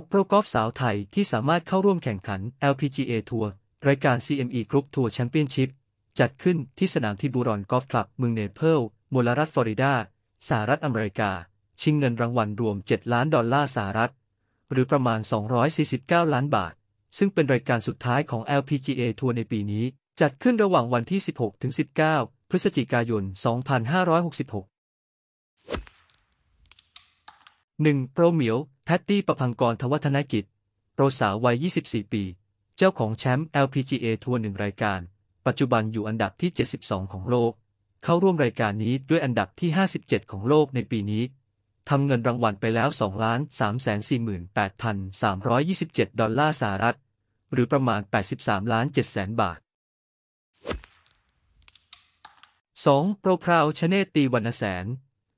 6โปรกอล์ฟสาวไทยที่สามารถเข้าร่วมแข่งขัน LPGA ทัวร์รายการ CME Group Tour Championship จัดขึ้นที่สนามทิบูรอนกอล์ฟคลับเมืองเนเพิลมลรัฐฟลอริดา สหรัฐอเมริกา ชิงเงินรางวัลรวม 7 ล้านดอลลาร์สหรัฐ หรือประมาณ 249 ล้านบาท ซึ่งเป็นรายการสุดท้ายของ LPGA ทัวร์ในปีนี้ จัดขึ้นระหว่างวันที่ 16-19 พฤศจิกายน 2566หนึ่งโปรเหมียวแพตตี้ประพังกรทวัฒนกิจ โปรสาววัย 24 ปี เจ้าของแชมป์ LPGA ทัวร์หนึ่งรายการ ปัจจุบันอยู่อันดับที่ 72 ของโลก เข้าร่วมรายการนี้ด้วยอันดับที่ 57 ของโลกในปีนี้ ทำเงินรางวัลไปแล้ว2ล้าน3 4 8 3 2 7 ดอลลาร์สหรัฐหรือประมาณ 83ล้าน7แสนบาท 2. โปรพราวชเนตีวรรณแสน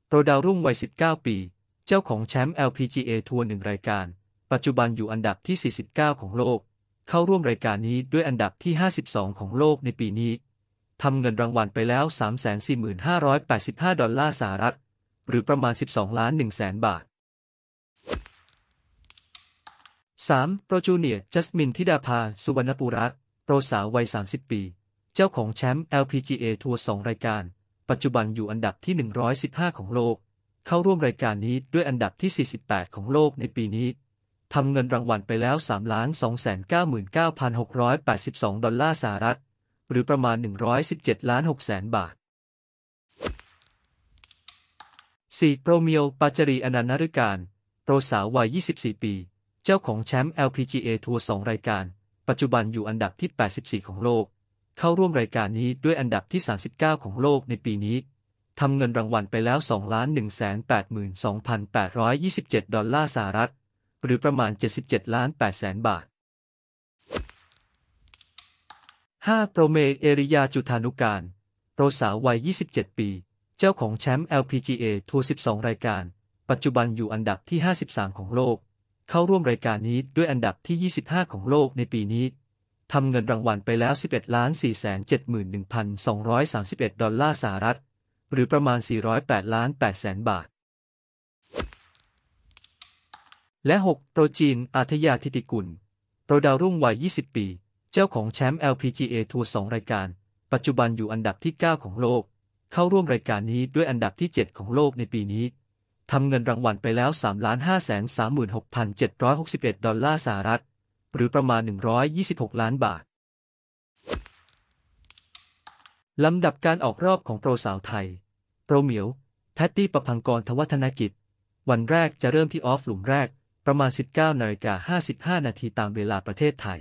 โปรดาวรุ่งวัย19 ปีเจ้าของแชมป์ LPGA ทัวร์หนึ่งรายการ ปัจจุบันอยู่อันดับที่ 49 ของโลก เข้าร่วมรายการนี้ด้วยอันดับที่ 52 ของโลกในปีนี้ ทำเงินรางวัลไปแล้ว 345,85 ดอลลาร์สหรัฐ หรือประมาณ 12 ล้าน1แสนบาท 3. โปรจูเนียจัสมินทิดาภาสุวรรณปุระโปรสาววัย 30 ปี เจ้าของแชมป์ LPGA ทัวร์2รายการ ปัจจุบันอยู่อันดับที่ 115 ของโลกเข้าร่วมรายการนี้ด้วยอันดับที่ 48 ของโลกในปีนี้ ทำเงินรางวัลไปแล้ว 3,299,682 ดอลลาร์สหรัฐ หรือประมาณ 117ล้าน6แสนบาท 4. โปรเมียวปาจารีอนันนฤการโปรสาววัย 24 ปี เจ้าของแชมป์ LPGA ทัวร์ 2 รายการ ปัจจุบันอยู่อันดับที่ 84 ของโลก เข้าร่วมรายการนี้ด้วยอันดับที่ 39 ของโลกในปีนี้ทำเงินรางวัลไปแล้ว 2,182,827 ดอลลาร์สหรัฐ หรือประมาณ 77 ล้าน8แสนบาท 5. โปรเม เอริยาจุธานุการโปรสาววัย 27 ปี เจ้าของแชมป์ LPGA ทัวร์ 12 รายการ ปัจจุบันอยู่อันดับที่ 53 ของโลก เข้าร่วมรายการนี้ด้วยอันดับที่ 25 ของโลกในปีนี้ ทำเงินรางวัลไปแล้ว 11 4 7 1 2 3 1 ดอลลาร์สหรัฐหรือประมาณ 408 ล้าน8แสนบาท และ 6 โปรจีนอาทยาธิติกุลโปรดาวรุ่งวัย 20 ปี เจ้าของแชมป์ LPGA ทัวร์ 2 รายการ ปัจจุบันอยู่อันดับที่ 9 ของโลก เข้าร่วมรายการนี้ด้วยอันดับที่ 7 ของโลกในปีนี้ ทำเงินรางวัลไปแล้ว 3,536,761 ดอลลาร์สหรัฐ หรือประมาณ 126 ล้านบาท ลำดับการออกรอบของโปรสาวไทยโปรเหมียวแทตตี้ประพังกรทวัฒนกิจ วันแรกจะเริ่มที่ออฟหลุมแรก ประมาณ 19นาฬิกา55นาทีตามเวลาประเทศไทย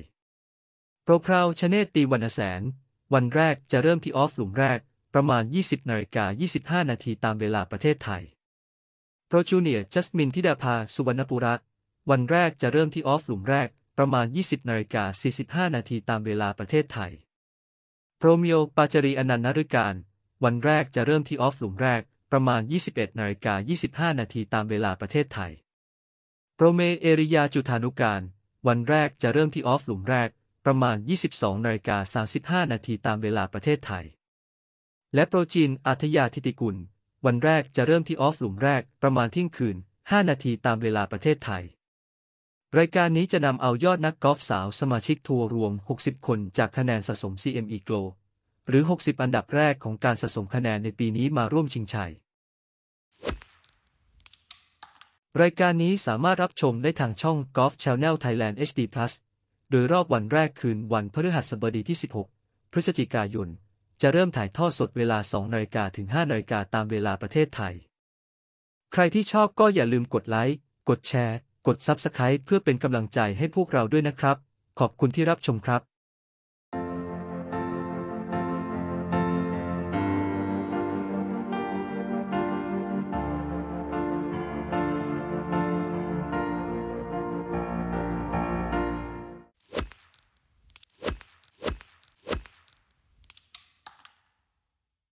โปรพราวชเนตตีวรรณแสนวันแรกจะเริ่มที่ออฟหลุมแรกประมาณ 20นาฬิกา25นาทีตามเวลาประเทศไทยโปรจูเนียจัสมินทิดาภาสุวรรณปุระวันแรกจะเริ่มที่ออฟหลุมแรก ประมาณ 20นาฬิกา45นาทีตามเวลาประเทศไทยโปรเมียวปาจารีอนันต์นฤการวันแรกจะเริ่มที่ออฟหลุมแรกประมาณ 21นาฬิกา25นาทีตามเวลาประเทศไทย โปรเมเอริยาจุธานุการวันแรกจะเริ่มที่ออฟหลุมแรกประมาณ 22นาฬิกา35นาทีตามเวลาประเทศไทย และโปรจีนอัธยาธิติกุล วันแรกจะเริ่มที่ออฟหลุมแรกประมาณเที่ยงคืน 5 นาทีตามเวลาประเทศไทย รายการนี้จะนำเอายอดนักกอล์ฟสาวสมาชิกทัวร์รวม 60 คน จากคะแนนสะสม CME Glow หรือ 60 อันดับแรกของการสะสมคะแนน ในปีนี้มาร่วมชิงชัย รายการนี้สามารถรับชมได้ทางช่อง Golf Channel Thailand HD+ โดยรอบวันแรกคืนวันพฤหัสบดีที่ 16 พฤศจิกายน จะเริ่มถ่ายทอดสดเวลา 2นาฬิกาถึง 5นาฬิกาตามเวลาประเทศไทย ใครที่ชอบก็อย่าลืมกดไลค์ กดแชร์ กด Subscribe เพื่อเป็นกำลังใจให้พวกเราด้วยนะครับ ขอบคุณที่รับชมครับ